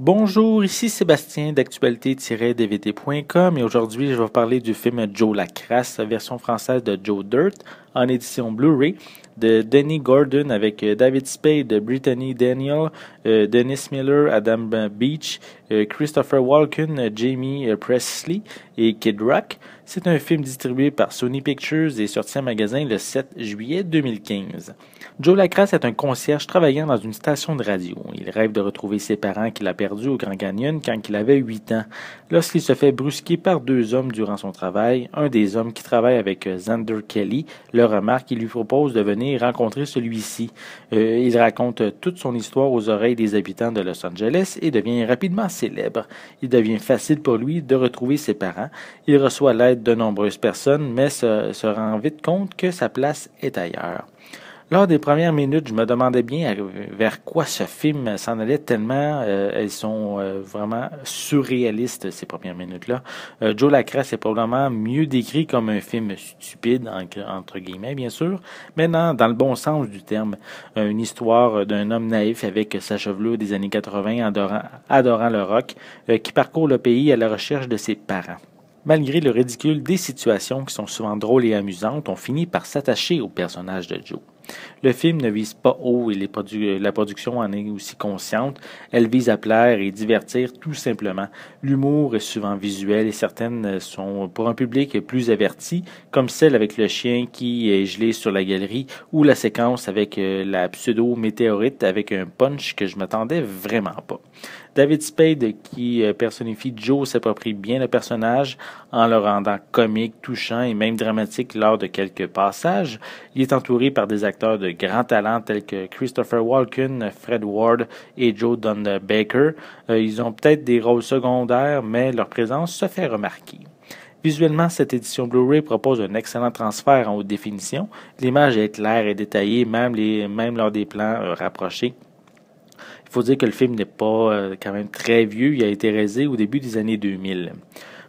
Bonjour, ici Sébastien d'actualité-dvt.com et aujourd'hui je vais vous parler du film Joe la version française de Joe Dirt, en édition Blu-ray de Danny Gordon avec euh, David Spade, Brittany Daniel, euh, Dennis Miller, Adam Beach, euh, Christopher Walken, Jamie Presley et Kid Rock. C'est un film distribué par Sony Pictures et sorti en magasin le 7 juillet 2015. Joe Lacrasse est un concierge travaillant dans une station de radio. Il rêve de retrouver ses parents qu'il a perdus au Grand Canyon quand il avait 8 ans, lorsqu'il se fait brusquer par deux hommes durant son travail, un des hommes qui travaille avec Xander Kelly, le remarque qu'il lui propose de venir rencontrer celui-ci. Euh, il raconte toute son histoire aux oreilles des habitants de Los Angeles et devient rapidement célèbre. Il devient facile pour lui de retrouver ses parents. Il reçoit l'aide de nombreuses personnes, mais se rend vite compte que sa place est ailleurs. Lors des premières minutes, je me demandais bien vers quoi ce film s'en allait tellement euh, elles sont euh, vraiment surréalistes ces premières minutes-là. Euh, Joe Lacrasse est probablement mieux décrit comme un film stupide entre guillemets bien sûr, mais dans, dans le bon sens du terme, une histoire d'un homme naïf avec sa chevelure des années 80 adorant, adorant le rock qui parcourt le pays à la recherche de ses parents. Malgré le ridicule des situations qui sont souvent drôles et amusantes, on finit par s'attacher au personnage de Joe. Le film ne vise pas haut et euh, la production en est aussi consciente. Elle vise à plaire et divertir tout simplement. L'humour est souvent visuel et certaines euh, sont pour un public plus averti, comme celle avec le chien qui est gelé sur la galerie ou la séquence avec euh, la pseudo-météorite avec un punch que je m'attendais vraiment pas. David Spade, qui euh, personnifie Joe, s'approprie bien le personnage en le rendant comique, touchant et même dramatique lors de quelques passages. Il est entouré par des acteurs de grand talent tels que Christopher Walken, Fred Ward et Joe Don Baker. Euh, ils ont peut-être des rôles secondaires, mais leur présence se fait remarquer. Visuellement, cette édition Blu-ray propose un excellent transfert en haute définition. L'image est claire et détaillée, même, lors des plans euh, rapprochés. Il faut dire que le film n'est pas euh, quand même très vieux. Il a été réalisé au début des années 2000.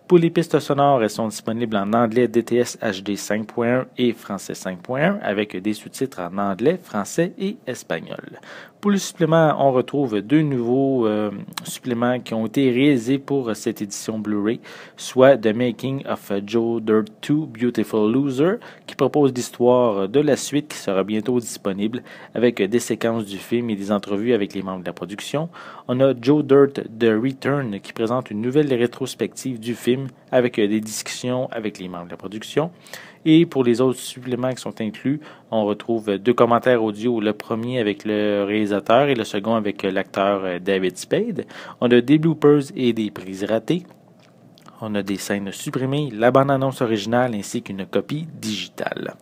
Pour les pistes sonores, elles sont disponibles en anglais DTS HD 5.1 et français 5.1 avec des sous-titres en anglais, français et espagnol. Pour le supplément, on retrouve deux nouveaux euh, suppléments qui ont été réalisés pour cette édition Blu-ray, soit The Making of Joe Dirt 2 Beautiful Loser, qui propose l'histoire de la suite qui sera bientôt disponible avec des séquences du film et des entrevues avec les membres de la production. On a Joe Dirt The Return qui présente une nouvelle rétrospective du film avec euh, des discussions avec les membres de la production. Et pour les autres suppléments qui sont inclus, on retrouve euh, deux commentaires audio, le premier avec le réalisateur et le second avec euh, l'acteur David Spade. On a des bloopers et des prises ratées. On a des scènes supprimées, la bande-annonce originale ainsi qu'une copie digitale.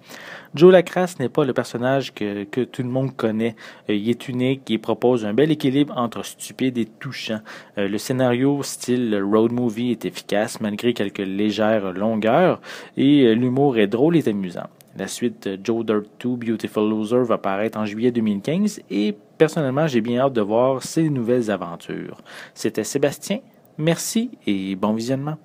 Joe Lacrasse n'est pas le personnage que, tout le monde connaît. Euh, il est unique et propose un bel équilibre entre stupide et touchant. Euh, le scénario style road movie est efficace malgré quelques légères longueurs et euh, l'humour est drôle et amusant. La suite Joe Dirt 2 Beautiful Loser va paraître en juillet 2015 et personnellement j'ai bien hâte de voir ses nouvelles aventures. C'était Sébastien, merci et bon visionnement.